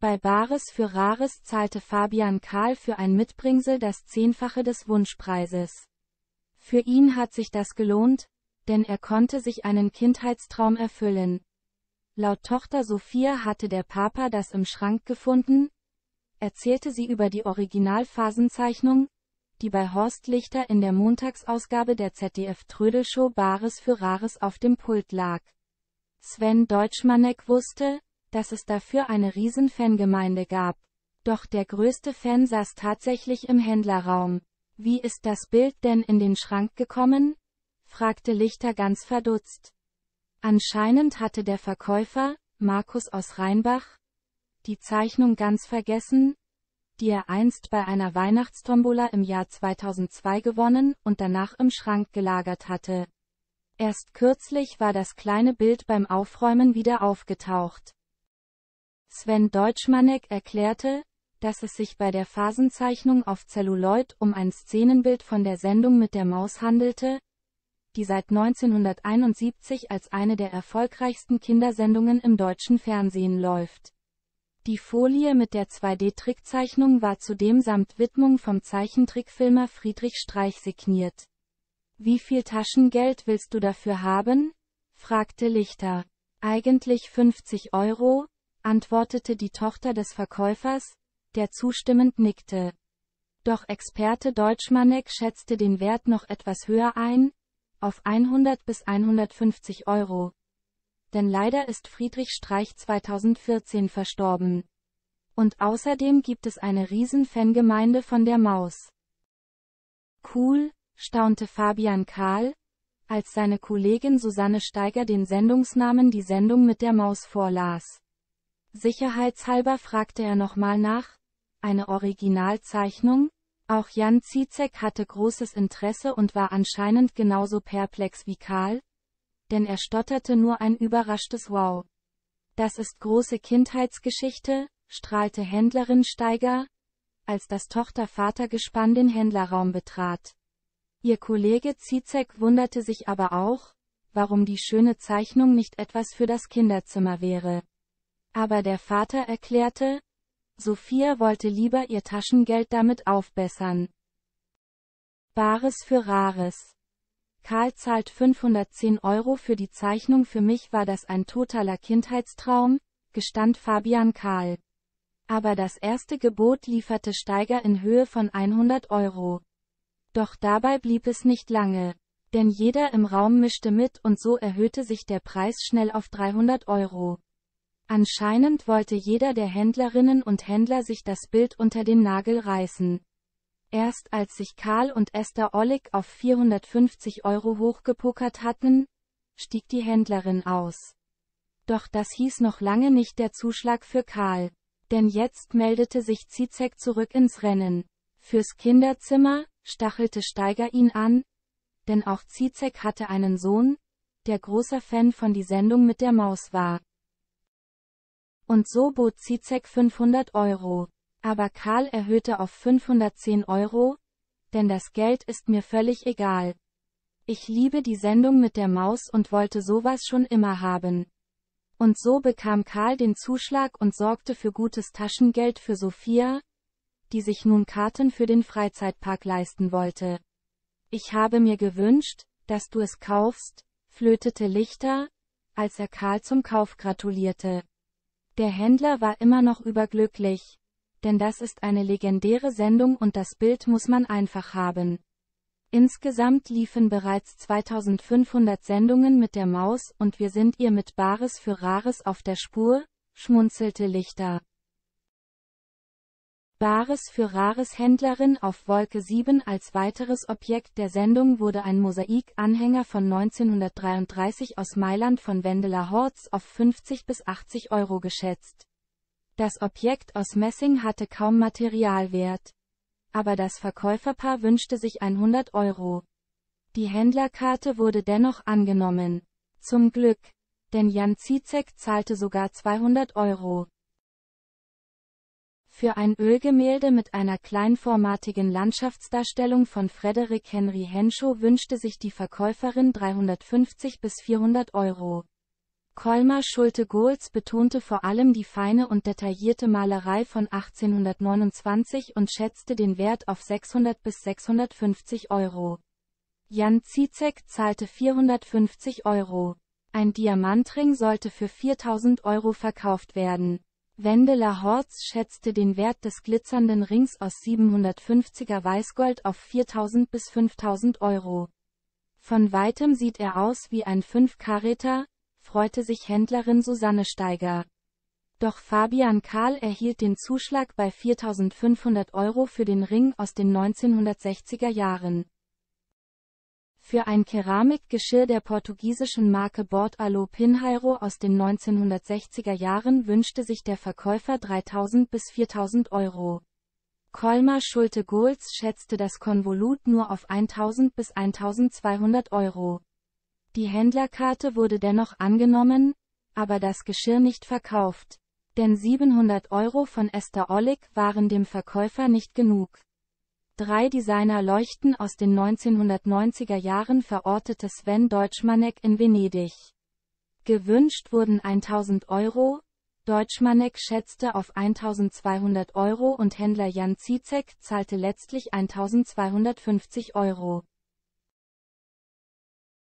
Bei Bares für Rares zahlte Fabian Karl für ein Mitbringsel das Zehnfache des Wunschpreises. Für ihn hat sich das gelohnt, denn er konnte sich einen Kindheitstraum erfüllen. Laut Tochter Sophia hatte der Papa das im Schrank gefunden, erzählte sie über die Originalphasenzeichnung, die bei Horst Lichter in der Montagsausgabe der ZDF Trödelshow Bares für Rares auf dem Pult lag. Sven Deutschmanek wusste, dass es dafür eine riesen Fangemeinde gab. Doch der größte Fan saß tatsächlich im Händlerraum. Wie ist das Bild denn in den Schrank gekommen? fragte Lichter ganz verdutzt. Anscheinend hatte der Verkäufer, Markus aus Rheinbach, die Zeichnung ganz vergessen, die er einst bei einer Weihnachtstombola im Jahr 2002 gewonnen und danach im Schrank gelagert hatte. Erst kürzlich war das kleine Bild beim Aufräumen wieder aufgetaucht. Sven Deutschmanek erklärte, dass es sich bei der Phasenzeichnung auf Celluloid um ein Szenenbild von der Sendung mit der Maus handelte, die seit 1971 als eine der erfolgreichsten Kindersendungen im deutschen Fernsehen läuft. Die Folie mit der 2D-Trickzeichnung war zudem samt Widmung vom Zeichentrickfilmer Friedrich Streich signiert. Wie viel Taschengeld willst du dafür haben? fragte Lichter. Eigentlich 50 Euro, antwortete die Tochter des Verkäufers, der zustimmend nickte. Doch Experte Deutschmanek schätzte den Wert noch etwas höher ein, auf 100 bis 150 Euro. Denn leider ist Friedrich Streich 2014 verstorben. Und außerdem gibt es eine riesen Fangemeinde von der Maus. Cool, staunte Fabian Kahl, als seine Kollegin Susanne Steiger den Sendungsnamen Die Sendung mit der Maus vorlas. Sicherheitshalber fragte er nochmal nach, eine Originalzeichnung? Auch Jan Zizek hatte großes Interesse und war anscheinend genauso perplex wie Karl, denn er stotterte nur ein überraschtes Wow. Das ist große Kindheitsgeschichte, strahlte Händlerin Steiger, als das Tochter-Vater-Gespann den Händlerraum betrat. Ihr Kollege Zizek wunderte sich aber auch, warum die schöne Zeichnung nicht etwas für das Kinderzimmer wäre. Aber der Vater erklärte, Sophia wollte lieber ihr Taschengeld damit aufbessern. Bares für Rares. Karl zahlt 510 Euro für die Zeichnung Für mich war das ein totaler Kindheitstraum, gestand Fabian Karl. Aber das erste Gebot lieferte Steiger in Höhe von 100 Euro. Doch dabei blieb es nicht lange. Denn jeder im Raum mischte mit und so erhöhte sich der Preis schnell auf 300 Euro. Anscheinend wollte jeder der Händlerinnen und Händler sich das Bild unter den Nagel reißen. Erst als sich Karl und Esther Ollig auf 450 Euro hochgepokert hatten, stieg die Händlerin aus. Doch das hieß noch lange nicht der Zuschlag für Karl. Denn jetzt meldete sich Zizek zurück ins Rennen. Fürs Kinderzimmer, stachelte Steiger ihn an. Denn auch Zizek hatte einen Sohn, der großer Fan von die Sendung mit der Maus war. Und so bot Zizek 500 Euro. Aber Karl erhöhte auf 510 Euro, denn das Geld ist mir völlig egal. Ich liebe die Sendung mit der Maus und wollte sowas schon immer haben. Und so bekam Karl den Zuschlag und sorgte für gutes Taschengeld für Sophia, die sich nun Karten für den Freizeitpark leisten wollte. Ich habe mir gewünscht, dass du es kaufst, flötete Lichter, als er Karl zum Kauf gratulierte. Der Händler war immer noch überglücklich. Denn das ist eine legendäre Sendung und das Bild muss man einfach haben. Insgesamt liefen bereits 2500 Sendungen mit der Maus und wir sind ihr mit Bares für Rares auf der Spur, schmunzelte Lichter. Bares für Rares Händlerin auf Wolke 7 als weiteres Objekt der Sendung wurde ein Mosaik-Anhänger von 1933 aus Mailand von Wendela Horz auf 50 bis 80 Euro geschätzt. Das Objekt aus Messing hatte kaum Materialwert. Aber das Verkäuferpaar wünschte sich 100 Euro. Die Händlerkarte wurde dennoch angenommen. Zum Glück. Denn Jan Zizek zahlte sogar 200 Euro. Für ein Ölgemälde mit einer kleinformatigen Landschaftsdarstellung von Frederick Henry Henschow wünschte sich die Verkäuferin 350 bis 400 Euro. Kolmar Schulte Gohls betonte vor allem die feine und detaillierte Malerei von 1829 und schätzte den Wert auf 600 bis 650 Euro. Jan Zizek zahlte 450 Euro. Ein Diamantring sollte für 4000 Euro verkauft werden. Wendela Horz schätzte den Wert des glitzernden Rings aus 750er Weißgold auf 4000 bis 5000 Euro. Von weitem sieht er aus wie ein 5 Fünfkaräter, freute sich Händlerin Susanne Steiger. Doch Fabian Karl erhielt den Zuschlag bei 4500 Euro für den Ring aus den 1960er Jahren. Für ein Keramikgeschirr der portugiesischen Marke Bordalo Pinheiro aus den 1960er Jahren wünschte sich der Verkäufer 3000 bis 4000 Euro. Kolmar Schulte Gohls schätzte das Konvolut nur auf 1000 bis 1200 Euro. Die Händlerkarte wurde dennoch angenommen, aber das Geschirr nicht verkauft. Denn 700 Euro von Esther Ollig waren dem Verkäufer nicht genug. Drei Designer leuchten aus den 1990er Jahren verortete Sven Deutschmanek in Venedig. Gewünscht wurden 1000 Euro, Deutschmanek schätzte auf 1200 Euro und Händler Jan Zizek zahlte letztlich 1250 Euro.